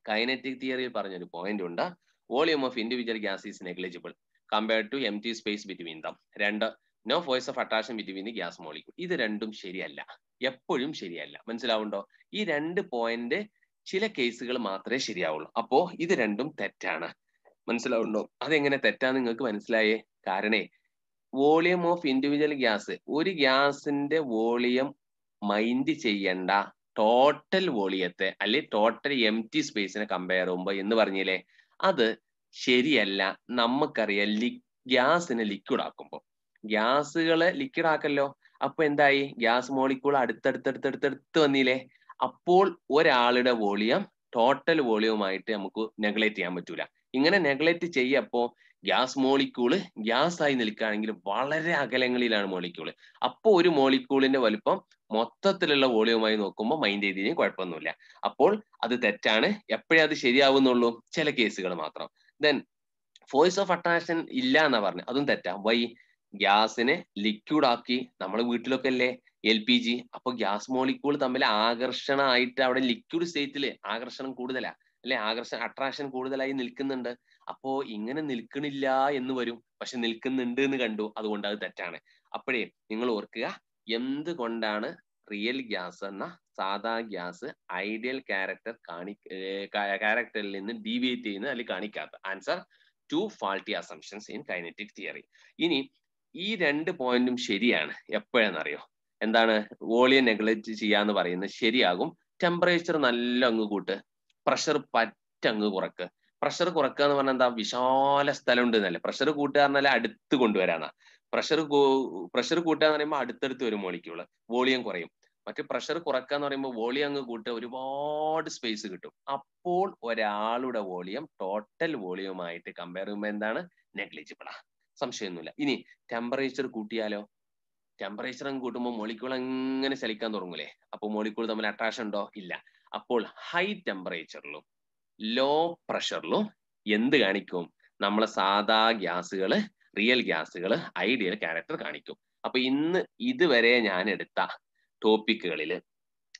kinetic തിയറിയിൽ പറഞ്ഞൊരു point ഉണ്ട് volume of individual gas is negligible compared to empty space between them രണ്ട് no force of attraction between the gas molecule ഇത് രണ്ടും ശരിയല്ല എപ്പോഴും ശരിയല്ല മനസ്സിലാവുണ്ടോ ഈ രണ്ട് പോയിന്റ് ചില കേസുകൾ മാത്രമേ ശരിയാവുള്ളൂ അപ്പോ ഇത് രണ്ടും തെറ്റാണ് മനസ്സിലാവുണ്ടോ അതെങ്ങനെ തെറ്റാന്ന് നിങ്ങൾക്ക് മനസ്സിലായേ കാരണേ വോളിയം ഓഫ് ഇൻഡിവിജ്വൽ ഗ്യാസ് ഒരു ഗ്യാസിന്റെ വോളിയം മൈൻഡ് ചെയ്യേണ്ട ടോട്ടൽ വോളിയത്തെ അല്ലെ ടോട്ടൽ എം ടി സ്പേസിനെ കമ്പയർ ചെയ്യുമ്പോൾ എന്ന് പറഞ്ഞില്ലേ അത് ശരിയല്ല നമുക്കറിയാം ലി ഗ്യാസിനെ ലിക്വിഡ് ആക്കുമ്പോൾ ഗ്യാസുകളെ ലിക്വിഡ് ആക്കല്ലോ അപ്പൊ എന്തായി ഗ്യാസ് മോളിക്കൂൾ അടുത്തടുത്തടുത്തടുത്തടുത്ത് വന്നില്ലേ അപ്പോൾ ഒരാളുടെ വോളിയം ടോട്ടൽ വോളിയവുമായിട്ട് നമുക്ക് നെഗ്ലേറ്റ് ചെയ്യാൻ പറ്റൂല ഇങ്ങനെ നെഗ്ലക്റ്റ് ചെയ്യപ്പോ ഗ്യാസ് മോളിക്യൂള് ഗ്യാസ് ആയി നിൽക്കുകയാണെങ്കിൽ വളരെ അകലങ്ങളിലാണ് മോളിക്യൂള് അപ്പോൾ ഒരു മോളിക്യൂളിന്റെ വലുപ്പം മൊത്തത്തിലുള്ള വോളിയുമായി നോക്കുമ്പോൾ മൈൻഡ് ചെയ്തതിനും കുഴപ്പമൊന്നുമില്ല അപ്പോൾ അത് തെറ്റാണ് എപ്പോഴേ അത് ശരിയാവുന്നുള്ളൂ ചില കേസുകൾ മാത്രം ദെൻ ഫോഴ്സ് ഓഫ് അട്രാക്ഷൻ ഇല്ല എന്നാ പറഞ്ഞു അതും തെറ്റാ വൈ ഗ്യാസിനെ ലിക്വിഡ് ആക്കി നമ്മുടെ വീട്ടിലൊക്കെ അല്ലേ എൽ പി ജി അപ്പൊ ഗ്യാസ് മോളിക്യൂൾ തമ്മിൽ ആകർഷണമായിട്ട് അവിടെ ലിക്വിഡ് സ്റ്റേറ്റിൽ ആകർഷണം കൂടുതലാ അല്ലെ ആകർഷ അട്രാക്ഷൻ കൂടുതലായി നിൽക്കുന്നുണ്ട് അപ്പോ ഇങ്ങനെ നിൽക്കണില്ല എന്ന് വരും പക്ഷെ നിൽക്കുന്നുണ്ട് എന്ന് കണ്ടു അതുകൊണ്ട് അത് തെറ്റാണ് അപ്പോഴേ നിങ്ങൾ ഓർക്കുക എന്തുകൊണ്ടാണ് റിയൽ ഗ്യാസ് എന്ന സാധാ ഗ്യാസ് ഐഡിയൽ ക്യാരക്ടർ കാണി ക്യാരക്ടറിൽ നിന്ന് ഡീവിയേറ്റ് ചെയ്യുന്ന അല്ലെങ്കിൽ കാണിക്കാത്ത answer to faulty assumptions in kinetic theory ഇനി ഈ രണ്ട് പോയിന്റും ശരിയാണ് എപ്പോഴെന്നറിയോ എന്താണ് വോളിയം നെഗ്ലക്ട് ചെയ്യാന്ന് പറയുന്നത് ശരിയാകും ടെമ്പറേച്ചർ നല്ല അങ്ങ് കൂട്ട് പ്രഷർ പറ്റങ്ങ് കുറക്ക് പ്രഷർ കുറക്കുക എന്ന് പറഞ്ഞാൽ എന്താ വിശാല സ്ഥലം ഉണ്ട് എന്നല്ലേ പ്രഷർ കൂട്ടുക എന്നല്ല അടുത്ത് കൊണ്ടുവരാന്നാ പ്രഷർ പ്രഷർ കൂട്ടുക എന്ന് പറയുമ്പോൾ അടുത്തടുത്ത് വരും മോളിക്യൂള് വോളിയം കുറയും മറ്റേ പ്രഷർ കുറക്കുക എന്ന് പറയുമ്പോൾ വോളിയം അങ്ങ് കൂട്ടുക ഒരുപാട് സ്പേസ് കിട്ടും അപ്പോൾ ഒരാളുടെ വോളിയം ടോട്ടൽ വോളിയമായിട്ട് കമ്പയർ ചെയ്യുമ്പോൾ എന്താണ് നെഗ്ലിജിബിളാ സംശയമൊന്നുമില്ല ഇനി ടെമ്പറേച്ചർ കൂട്ടിയാലോ ടെമ്പറേച്ചർ അങ്ങ് കൂട്ടുമ്പോൾ മോളിക്യൂൾ അങ്ങനെ ചലിക്കാൻ തുടങ്ങൂലേ അപ്പോൾ മോളിക്യൂൾ തമ്മിൽ അട്രാക്ഷൻ ഉണ്ടോ ഇല്ല അപ്പോൾ ഹൈ ടെമ്പറേച്ചറിലും ലോ പ്രഷറിലും എന്ത് കാണിക്കും നമ്മളെ സാധാ ഗ്യാസുകൾ റിയൽ ഗ്യാസുകൾ ഐഡിയൽ ക്യാരക്ടർ കാണിക്കും അപ്പൊ ഇന്ന് ഇതുവരെ ഞാൻ എടുത്ത ടോപ്പിക്കുകളിൽ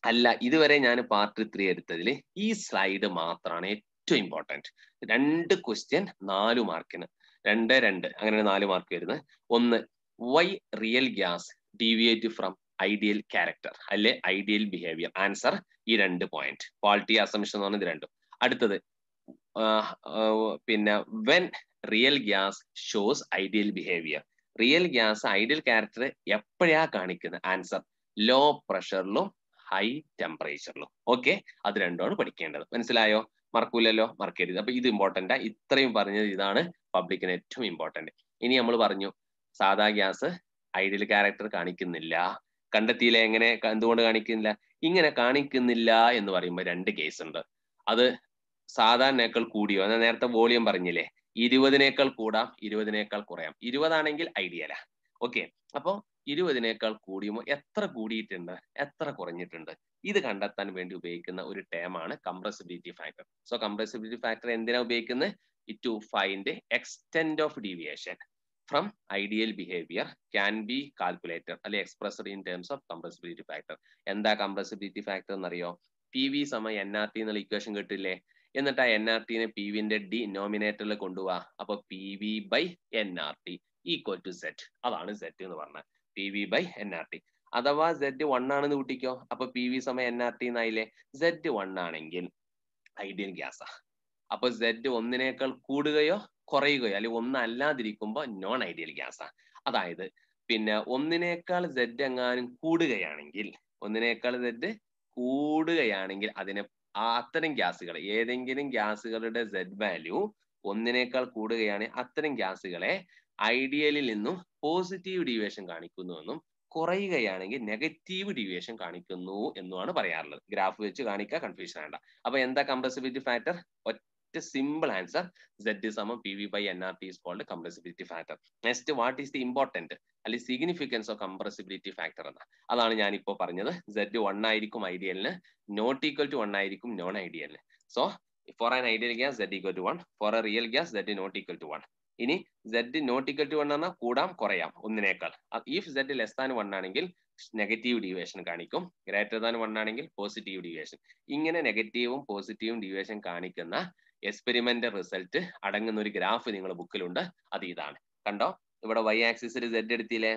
അല്ല ഇതുവരെ ഞാൻ പാർട്ട് ത്രീ എടുത്തതിൽ ഈ സ്ലൈഡ് മാത്രമാണ് ഏറ്റവും ഇമ്പോർട്ടൻറ്റ് രണ്ട് ക്വസ്റ്റ്യൻ നാല് മാർക്കിന് രണ്ട് രണ്ട് അങ്ങനെ നാല് മാർക്ക് വരുന്നത് ഒന്ന് why real gas deviate from ideal character അല്ലെ ഐഡിയൽ ബിഹേവിയർ ആൻസർ ഈ രണ്ട് പോയിന്റ് ക്വാളിറ്റി അസംഷൻ എന്ന് പറഞ്ഞത് രണ്ടും അടുത്തത് പിന്നെ when real gas shows ideal behaviour real gas ideal character എപ്പോഴാ കാണിക്കുന്നത് ആൻസർ ലോ പ്രഷറിലും ഹൈ ടെമ്പറേച്ചറിലും ഓക്കെ അത് രണ്ടുമാണ് പഠിക്കേണ്ടത് മനസ്സിലായോ മറക്കൂലല്ലോ മറക്കരുത് അപ്പൊ ഇത് ഇമ്പോർട്ടൻ്റ് ഇത്രയും പറഞ്ഞത് ഇതാണ് പബ്ലിക്കിന് ഏറ്റവും ഇമ്പോർട്ടൻ്റ് ഇനി നമ്മൾ പറഞ്ഞു സാധാ ഗ്യാസ് ഐഡിയൽ ക്യാരക്ടർ കാണിക്കുന്നില്ല കണ്ടെത്തിയില്ല എങ്ങനെ എന്തുകൊണ്ട് കാണിക്കുന്നില്ല ഇങ്ങനെ കാണിക്കുന്നില്ല എന്ന് പറയുമ്പോൾ രണ്ട് കേസ് ഉണ്ട് അത് സാധാരണയേക്കാൾ കൂടിയോ എന്നാൽ നേരത്തെ വോളിയം പറഞ്ഞില്ലേ ഇരുപതിനേക്കാൾ കൂടാം ഇരുപതിനേക്കാൾ കുറയാം ഇരുപതാണെങ്കിൽ ഐഡിയല ഓക്കെ അപ്പോൾ ഇരുപതിനേക്കാൾ കൂടിയുമ്പോൾ എത്ര കൂടിയിട്ടുണ്ട് എത്ര കുറഞ്ഞിട്ടുണ്ട് ഇത് കണ്ടെത്താൻ വേണ്ടി ഉപയോഗിക്കുന്ന ഒരു ടേമാണ് compressibility factor so compressibility factor എന്തിനാ ഉപയോഗിക്കുന്നത് it to find extent of deviation from ideal behaviour can be calculated അല്ലെ expressed in terms of compressibility factor എന്താ കംപ്രസിബിലിറ്റി ഫാക്ടർ എന്നറിയോ പി വി സമ എൻ ആർ ടി എന്നുള്ള ഇക്വേഷൻ കിട്ടില്ലേ എന്നിട്ട് ആ എൻ ആർ ടിനെ പി വിന്റെ ഡി നോമിനേറ്ററിൽ കൊണ്ടുപോവാ അപ്പൊ P V by N R T equal to Z അതാണ് സെറ്റ് എന്ന് പറഞ്ഞത് P V by N R T അഥവാ സെറ്റ് വൺ ആണെന്ന് കൂട്ടിക്കോ അപ്പൊ പി വി സമയം എൻ ആർ ടി എന്നായില്ലേ സെറ്റ് വൺ ആണെങ്കിൽ ഐഡിയൽ ഗ്യാസാ അപ്പൊ സെറ്റ് ഒന്നിനേക്കാൾ കൂടുകയോ കുറയുകയോ അല്ലെങ്കിൽ ഒന്നല്ലാതിരിക്കുമ്പോ നോൺ ഐഡിയൽ ഗ്യാസാ അതായത് പിന്നെ ഒന്നിനേക്കാൾ സെറ്റ് എങ്ങാനും കൂടുകയാണെങ്കിൽ ഒന്നിനേക്കാൾ സെറ്റ് കൂടുകയാണെങ്കിൽ അതിനെ അത്തരം ഗ്യാസുകൾ ഏതെങ്കിലും ഗ്യാസുകളുടെ സെഡ് വാല്യൂ ഒന്നിനേക്കാൾ കൂടുകയാണ് അത്തരം ഗ്യാസുകളെ ഐഡിയലിൽ നിന്നും പോസിറ്റീവ് ഡീവിയേഷൻ കാണിക്കുന്നുവെന്നും കുറയുകയാണെങ്കിൽ നെഗറ്റീവ് ഡീവിയേഷൻ കാണിക്കുന്നു എന്നുമാണ് പറയാറുള്ളത് ഗ്രാഫ് വെച്ച് കാണിക്കുക കൺഫ്യൂഷൻ ആവണ്ട അപ്പൊ എന്താ compressibility factor correct simple answer Z is equal to PV by NRT is called compressibility factor. Next, what is the important അല്ലെങ്കിൽ സിഗ്നിഫിക്കൻസ് ഓഫ് കംപ്രസിബിലിറ്റി ഫാക്ടർ എന്ന അതാണ് ഞാനിപ്പോൾ പറഞ്ഞത് Z വൺ ആയിരിക്കും ഐഡിയലിന് നോട്ട് ഈക്വൽ ടു വൺ ആയിരിക്കും non ഐഡിയലിന് so for an ideal gas Z equal to one for a real gas Z not equal to one ഇനി Z not equal to one എന്നാൽ കൂടാം കുറയാം ഒന്നിനേക്കാൾ if Z less than one ആണെങ്കിൽ negative deviation കാണിക്കും greater than one ആണെങ്കിൽ positive deviation ഇങ്ങനെ നെഗറ്റീവും പോസിറ്റീവും ഡീവിയേഷൻ കാണിക്കുന്ന എക്സ്പെരിമെന്റ് റിസൾട്ട് അടങ്ങുന്ന ഒരു ഗ്രാഫ് നിങ്ങളുടെ ബുക്കിലുണ്ട് അത് ഇതാണ് കണ്ടോ ഇവിടെ വൈ ആക്സിസിൽ സെഡ് എടുത്തില്ലേ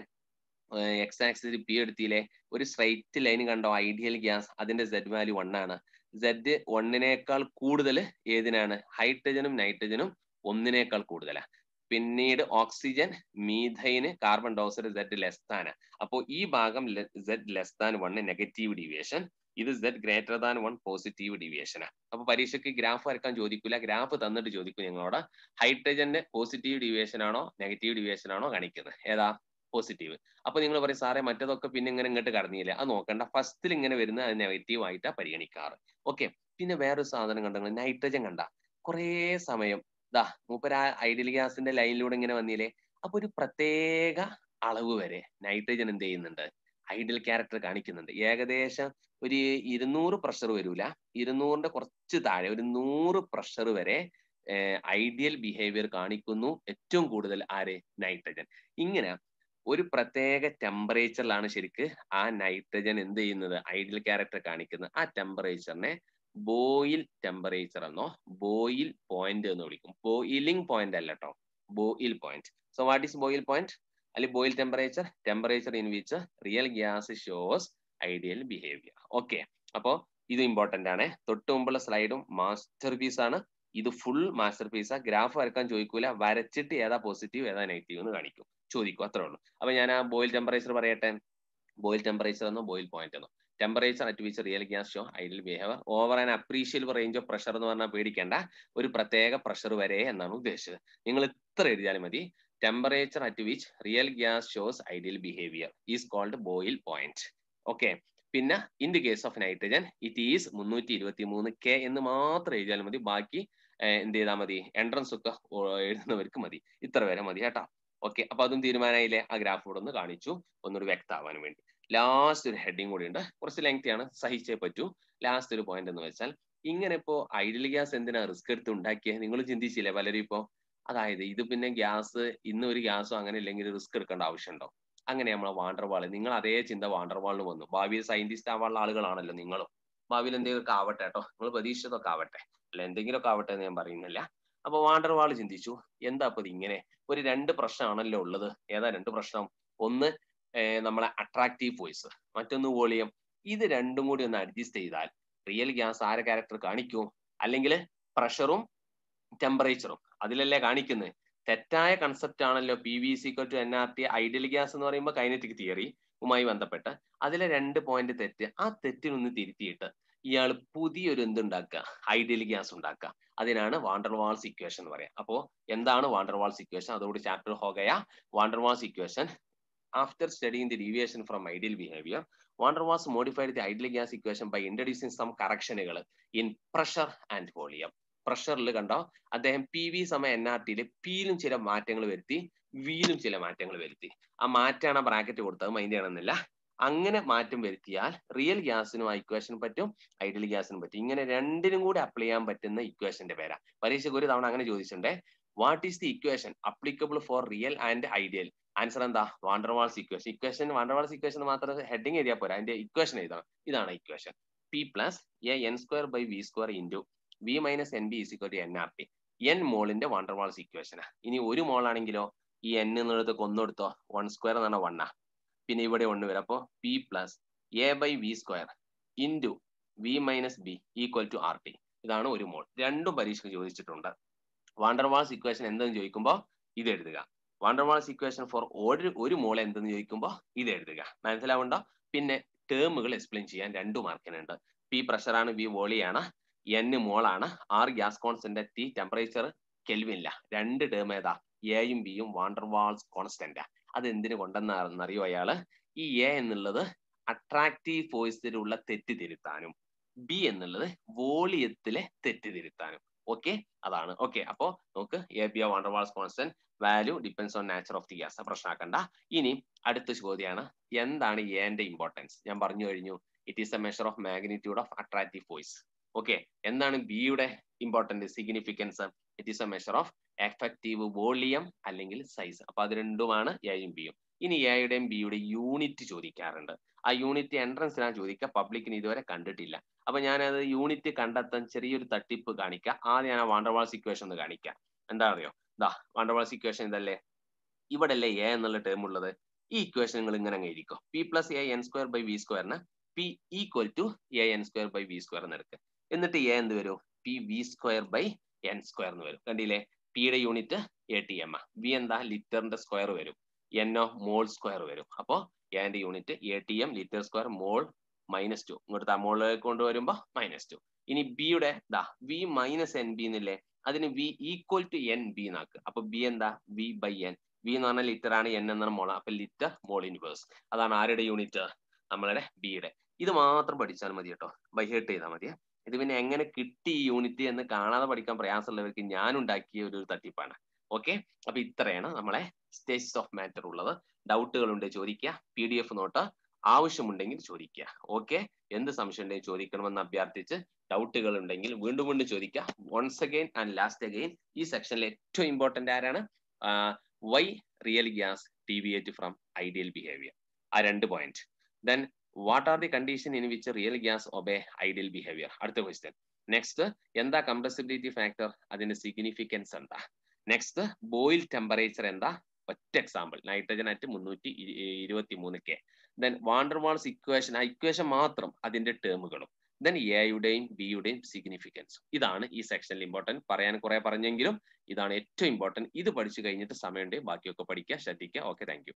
എക്സ് ആക്സിസിൽ പി എടുത്തില്ലേ ഒരു സ്ട്രൈറ്റ് ലൈൻ കണ്ടോ ഐഡിയൽ ഗ്യാസ് അതിന്റെ സെഡ് വാല്യൂ വൺ ആണ് സെഡ് വണ്ണിനേക്കാൾ കൂടുതൽ ഏതിനാണ് ഹൈഡ്രജനും നൈട്രജനും ഒന്നിനേക്കാൾ കൂടുതലാണ് പിന്നീട് oxygen methane carbon dioxide Z less ആണ് അപ്പോൾ ഈ ഭാഗം Z less than one negative deviation ഇത് Z greater than one positive ആണ് അപ്പൊ പരീക്ഷയ്ക്ക് ഗ്രാഫ് വരക്കാൻ ചോദിക്കില്ല ഗ്രാഫ് തന്നിട്ട് ചോദിക്കും നിങ്ങളോട് ഹൈഡ്രജന്റെ പോസിറ്റീവ് ഡിവിയേഷൻ ആണോ നെഗറ്റീവ് ഡിവിയേഷൻ ആണോ കാണിക്കുന്നത് ഏതാ പോസിറ്റീവ് അപ്പൊ നിങ്ങൾ പറയും സാറേ മറ്റതൊക്കെ പിന്നെ ഇങ്ങനെ ഇങ്ങോട്ട് കടന്നില്ല അത് നോക്കണ്ട ഫസ്റ്റിൽ ഇങ്ങനെ വരുന്ന അത് നെഗറ്റീവ് ആയിട്ടാണ് പരിഗണിക്കാറ് ഓക്കെ പിന്നെ വേറൊരു സാധനം കണ്ടെങ്കിൽ നൈട്രജൻ കണ്ട കുറേ സമയം ദാ മൂപ്പർ ആ ഐഡിയൽ ഗ്യാസിന്റെ ലൈനിലൂടെ ഇങ്ങനെ വന്നില്ലേ അപ്പൊ ഒരു പ്രത്യേക അളവ് വരെ നൈട്രജൻ എന്ത് ചെയ്യുന്നുണ്ട് ഐഡിയൽ ക്യാരക്ടർ കാണിക്കുന്നുണ്ട് ഏകദേശം ഒരു ഇരുന്നൂറ് പ്രഷർ വരൂല ഇരുന്നൂറിന്റെ കുറച്ച് താഴെ ഒരു നൂറ് പ്രഷർ വരെ ഐഡിയൽ ബിഹേവിയർ കാണിക്കുന്നു ഏറ്റവും കൂടുതൽ ആര് നൈട്രജൻ ഇങ്ങനെ ഒരു പ്രത്യേക ടെമ്പറേച്ചറിലാണ് ശരിക്ക് ആ നൈട്രജൻ എന്ത് ചെയ്യുന്നത് ഐഡിയൽ ക്യാരക്ടർ കാണിക്കുന്നത് ആ ടെമ്പറേച്ചറിനെ ബോയിൽ ടെമ്പറേച്ചർ എന്നോ ബോയിൽ പോയിന്റ് എന്ന് വിളിക്കും ബോയിലിംഗ് പോയിന്റ് അല്ല കേട്ടോ Boyle point so what is Boyle point അല്ലെങ്കിൽ Boyle temperature temperature in which real gas shows ideal behaviour okay അപ്പോൾ ഇത് ഇമ്പോർട്ടൻ്റ് ആണ് തൊട്ട് മുമ്പുള്ള സ്ലൈഡും മാസ്റ്റർ പീസ് ആണ് ഇത് ഫുൾ മാസ്റ്റർ പീസാ ഗ്രാഫ് വരക്കാൻ ചോദിക്കൂല വരച്ചിട്ട് ഏതാ പോസിറ്റീവ് ഏതാ നെഗറ്റീവ് എന്ന് കാണിക്കും ചോദിക്കും അത്രേ ഉള്ളൂ അപ്പൊ ഞാൻ ആ ബോയിൽ ടെമ്പറേച്ചർ പറയട്ടെ ബോയിൽ ടെമ്പറേച്ചർ എന്നോ ബോയിൽ പോയിന്റ് എന്നോ temperature at which real gas show ideal behaviour over and appreciable range of pressure എന്ന് പറഞ്ഞാൽ പേടിക്കേണ്ട ഒരു പ്രത്യേക പ്രഷർ വരെ എന്നാണ് ഉദ്ദേശിച്ചത് നിങ്ങൾ ഇത്ര എഴുതിയാലും മതി temperature at which real gas shows ideal behaviour is called Boyle point Okay. പിന്നെ in the case of nitrogen it is മുന്നൂറ്റി ഇരുപത്തി മൂന്ന് കെ എന്ന് മാത്രം എഴുതിയാൽ മതി ബാക്കി എന്ത് ചെയ്താൽ മതി എൻട്രൻസ് ഒക്കെ എഴുതുന്നവർക്ക് മതി ഇത്ര വരെ മതി കേട്ടോ ഓക്കെ അപ്പൊ അതും തീരുമാനമായില്ലേ ആ ഗ്രാഫ് കൂടെ ഒന്ന് കാണിച്ചു ഒന്നുകൂടി വ്യക്തമാവാൻ വേണ്ടി ലാസ്റ്റ് ഒരു ഹെഡിങ് കൂടി ഉണ്ട് കുറച്ച് ലെങ്ത് ആണ് സഹിച്ചേ പറ്റൂ ലാസ്റ്റ് ഒരു പോയിന്റ് എന്ന് വെച്ചാൽ ഇങ്ങനെ ഇപ്പോ ഐഡിയൽ ഗ്യാസ് എന്തിനാ റിസ്ക് എടുത്ത് ഉണ്ടാക്കിയത് നിങ്ങൾ ചിന്തിച്ചില്ലേ പലരും ഇപ്പോ അതായത് ഇത് പിന്നെ ഗ്യാസ് ഇന്ന് ഒരു ഗ്യാസോ അങ്ങനെ ഇല്ലെങ്കിൽ റിസ്ക് എടുക്കേണ്ട ആവശ്യമുണ്ടോ അങ്ങനെ നമ്മളെ വാണ്ടർവാള് നിങ്ങൾ അതേ ചിന്ത വാണ്ടർവാളിന് വന്നു ഭാവിയിൽ സയന്റിസ്റ്റ് ആവാനുള്ള ആളുകളാണല്ലോ നിങ്ങളും ഭാവിയിൽ എന്തെങ്കിലുമൊക്കെ ആവട്ടെ കേട്ടോ നിങ്ങൾ പ്രതീക്ഷിച്ചതൊക്കെ ആവട്ടെ അല്ല എന്തെങ്കിലുമൊക്കെ ആവട്ടെ എന്ന് ഞാൻ പറയുന്നില്ല അപ്പൊ വാണ്ടർവാൾ ചിന്തിച്ചു എന്താ അപ്പൊ ഇങ്ങനെ ഒരു രണ്ട് പ്രശ്നമാണല്ലോ ഉള്ളത് ഏതാ രണ്ട് പ്രശ്നം ഒന്ന് നമ്മളെ അട്രാക്റ്റീവ് വോയിസ് മറ്റൊന്ന് വോളിയം ഇത് രണ്ടും കൂടി ഒന്ന് അഡ്ജസ്റ്റ് ചെയ്താൽ റിയൽ ഗ്യാസ് ആരെ ക്യാരക്ടർ കാണിക്കും അല്ലെങ്കിൽ പ്രഷറും ടെമ്പറേച്ചറും അതിലല്ലേ കാണിക്കുന്നത് തെറ്റായ കൺസെപ്റ്റ് ആണല്ലോ P V equal to N R T ideal gas എന്ന് പറയുമ്പോൾ കൈനറ്റിക് തിയറി ഉമായി ബന്ധപ്പെട്ട് അതിലെ രണ്ട് പോയിന്റ് തെറ്റ് ആ തെറ്റിനൊന്ന് തിരുത്തിയിട്ട് ഇയാൾ പുതിയൊരു എന്തുണ്ടാക്കുക ഐഡിയൽ ഗ്യാസ് ഉണ്ടാക്കുക അതിനാണ് വാണ്ടർവാൾസ് ഇക്വേഷൻ എന്ന് പറയാം അപ്പോ എന്താണ് വാണ്ടർവാൾസ് ഇക്വേഷൻ അതോട് ചാപ്റ്റർ ഹോഗയ van der Waals equation after studying the deviation from ideal behaviour van der Waals modified the ideal gas equation by introducing some കറക്ഷനുകൾ ഇൻ പ്രഷർ ആൻഡ് വോളിയം പ്രഷറിൽ കണ്ടോ അദ്ദേഹം പി വി സമ എൻ ആർ ടിയിൽ പിയിലും ചില മാറ്റങ്ങൾ വരുത്തി വിയിലും ചില മാറ്റങ്ങൾ വരുത്തി ആ മാറ്റാണ് ആ ബ്രാക്കറ്റ് കൊടുത്തത് മൈൻഡ് ചെയ്യണമെന്നില്ല അങ്ങനെ മാറ്റം വരുത്തിയാൽ റിയൽ ഗ്യാസിനും ആ ഇക്വേഷൻ പറ്റും ഐഡിയൽ ഗ്യാസിനും പറ്റും ഇങ്ങനെ രണ്ടിനും കൂടി അപ്ലൈ ചെയ്യാൻ പറ്റുന്ന ഇക്വേഷന്റെ പേരാ പരീക്ഷയ്ക്ക് ഒരു തവണ അങ്ങനെ ചോദിച്ചിട്ടുണ്ട് what is the equation applicable for real and ideal answer എന്താ van der Waals equation equation van der Waals equation മാത്രം ഹെഡിങ് എഴുതിയാൽ പോരാ അതിന്റെ ഇക്വേഷൻ എഴുതണം ഇതാണ് equation P plus A N square by V square into V minus N B is equal to N R P N മോളിന്റെ van der Waals ഇക്വേഷനാ ഇനി ഒരു മോളാണെങ്കിലോ ഈ എൻ എന്നുള്ളത് കൊന്നെടുത്തോ വൺ സ്ക്വയർ എന്ന് പറഞ്ഞാൽ വണ്ണാ പിന്നെ ഇവിടെ ഒന്ന് വരും അപ്പോൾ P plus A by V square into V minus B equal to R P ഇതാണ് ഒരു മോൾ രണ്ടും പരീക്ഷയ്ക്ക് ചോദിച്ചിട്ടുണ്ട് വാണ്ടർവാൾസ് ഇക്വേഷൻ എന്തെന്ന് ചോദിക്കുമ്പോൾ ഇത് എഴുതുക വാണ്ടർവാൾസ് ഇക്വേഷൻ ഫോർ ഒരു ഒരു മോൾ എന്തെന്ന് ചോദിക്കുമ്പോൾ ഇത് എഴുതുക മനസ്സിലാവുണ്ടോ പിന്നെ ടേമുകൾ എക്സ്പ്ലെയിൻ ചെയ്യാൻ രണ്ടു മാർക്കിനുണ്ട് പി പ്രഷറാണ് വി വോളിയാണ് എൻ മോളാണ് R gas constant T temperature കെൽവിനില്ല രണ്ട് ടേം ഏതാ എയും ബിയും വാണ്ടർവാൾസ് കോൺസ്റ്റന്റാ അത് എന്തിനു കൊണ്ടെന്നറിയോ അയാള് ഈ എ എന്നുള്ളത് അട്രാക്റ്റീവ് ഫോഴ്സിലുള്ള തെറ്റിതിരുത്താനും ബി എന്നുള്ളത് വോളിയത്തിലെ തെറ്റിതിരുത്താനും ഓക്കെ അതാണ് ഓക്കെ അപ്പോ നമുക്ക് A B van der Waals constant value depends on nature of the gas പ്രശ്നമാക്കണ്ട ഇനി അടുത്ത ചോദ്യമാണ് എന്താണ് എന്റെ ഇമ്പോർട്ടൻസ് ഞാൻ പറഞ്ഞു കഴിഞ്ഞു it is a measure of magnitude of attractive force okay എന്താണ് ബിയുടെ important significance it is a measure of effective volume അല്ലെങ്കിൽ സൈസ് അപ്പൊ അത് രണ്ടുമാണ് എയും ബിയും ഇനി എയുടെയും ബിയുടെ യൂണിറ്റ് ചോദിക്കാറുണ്ട് ആ യൂണിറ്റ് എൻട്രൻസിനാണ് ചോദിക്കുക പബ്ലിക്കിന് ഇതുവരെ കണ്ടിട്ടില്ല അപ്പൊ ഞാനത് യൂണിറ്റ് കണ്ടെത്താൻ ചെറിയൊരു തട്ടിപ്പ് കാണിക്കാം ആദ്യം ഞാൻ ആ വാണ്ടർവാൾസ് ഇക്വേഷൻ ഒന്ന് കാണിക്കാം എന്താ അറിയോ ദാ വാണ്ടർവാൾസ് ഇക്വേഷൻ ഇതല്ലേ ഇവിടെ അല്ലേ എ എന്നുള്ള ടേം ഉള്ളത് ഈ ഇക്വേഷൻ നിങ്ങൾ ഇങ്ങനെ അങ്ങ് ഇരിക്കും P plus A N square by V സ്ക്വയറിന് P equal to A N square by V square എന്ന് എടുക്കുക എന്നിട്ട് എ എന്ത് വരും P V square by N square എന്ന് വരും കണ്ടില്ലേ പിയുടെ യൂണിറ്റ് എ ടി എം ആ വി എന്താ ലിറ്ററിന്റെ സ്ക്വയർ വരും എന്നോ മോൾ സ്ക്വയർ വരും അപ്പോ എന്റെ unit A T M litre square mole minus two ഇങ്ങോട്ട് മോളിലേക്ക് കൊണ്ടുവരുമ്പോൾ മൈനസ് ടു ഇനി ബിയുടെ ദാ വി മൈനസ് എൻ ബി എന്നില്ലേ അതിന് V equal to N B എന്നാക്ക് അപ്പൊ ബി എന്താ വി ബൈ എൻ വി എന്ന് പറഞ്ഞാൽ ലിറ്റർ ആണ് എൻ എന്നാണ് മോൾ അപ്പൊ ലിറ്റർ മോൾ ഇൻവേഴ്സ് അതാണ് ആരുടെ യൂണിറ്റ് നമ്മളുടെ ബിയുടെ ഇത് മാത്രം പഠിച്ചാൽ മതി കേട്ടോ ബൈ ഹേർട്ട് ചെയ്താൽ മതിയേ ഇത് പിന്നെ എങ്ങനെ കിട്ടി ഈ യൂണിറ്റ് എന്ന് കാണാതെ പഠിക്കാൻ പ്രയാസമുള്ളവർക്ക് ഞാൻ ഉണ്ടാക്കിയ ഒരു തട്ടിപ്പാണ് ഓക്കെ അപ്പൊ ഇത്രയാണ് നമ്മളെ സ്റ്റേജസ് ഓഫ് മാറ്റർ ഉള്ളത് ഡൗട്ടുകളുണ്ട് ചോദിക്കുക പി ഡി എഫ് നോട്ട് ആവശ്യമുണ്ടെങ്കിൽ ചോദിക്കുക ഓക്കെ എന്ത് സംശയം ഉണ്ടെങ്കിൽ ചോദിക്കണമെന്ന് അഭ്യർത്ഥിച്ച് ഡൗട്ടുകൾ ഉണ്ടെങ്കിൽ വീണ്ടും വീണ്ടും ചോദിക്കുക once again and last again ഈ സെക്ഷനിൽ ഏറ്റവും ഇമ്പോർട്ടന്റ് ആരാണ് why real gas deviate from ideal behaviour ആ രണ്ട് point then what are the condition in which real gas obey ideal behaviour അടുത്ത ക്വസ്റ്റ്യൻ നെക്സ്റ്റ് എന്താ കംപ്രസിബിലിറ്റി ഫാക്ടർ അതിന്റെ സിഗ്നിഫിക്കൻസ് എന്താ നെക്സ്റ്റ് ബോയിൽ ടെമ്പറേച്ചർ എന്താ ഒറ്റ എക്സാമ്പിൾ നൈട്രജൻ അറ്റ് മുന്നൂറ്റി ഇരുപത്തി മൂന്ന് കെ ദെൻ വാണ്ടർവാൾസ് ഇക്വേഷൻ ആ ഇക്വേഷൻ മാത്രം അതിന്റെ ടേമുകളും ദെൻ എയുടെയും ബിയുടെയും സിഗ്നിഫിക്കൻസ് ഇതാണ് ഈ സെക്ഷനിൽ ഇമ്പോർട്ടൻറ്റ് പറയാൻ കുറെ പറഞ്ഞെങ്കിലും ഇതാണ് ഏറ്റവും ഇമ്പോർട്ടൻറ്റ് ഇത് പഠിച്ചു കഴിഞ്ഞിട്ട് സമയമുണ്ടെങ്കിൽ ബാക്കിയൊക്കെ പഠിക്കുക ശ്രദ്ധിക്കുക ഓക്കെ താങ്ക്